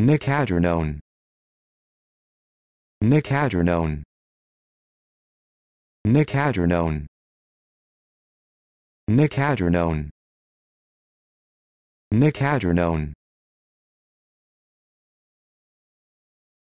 Nicadronone. Nicadronone. Nicadronone. Nicadronone. Nicadronone.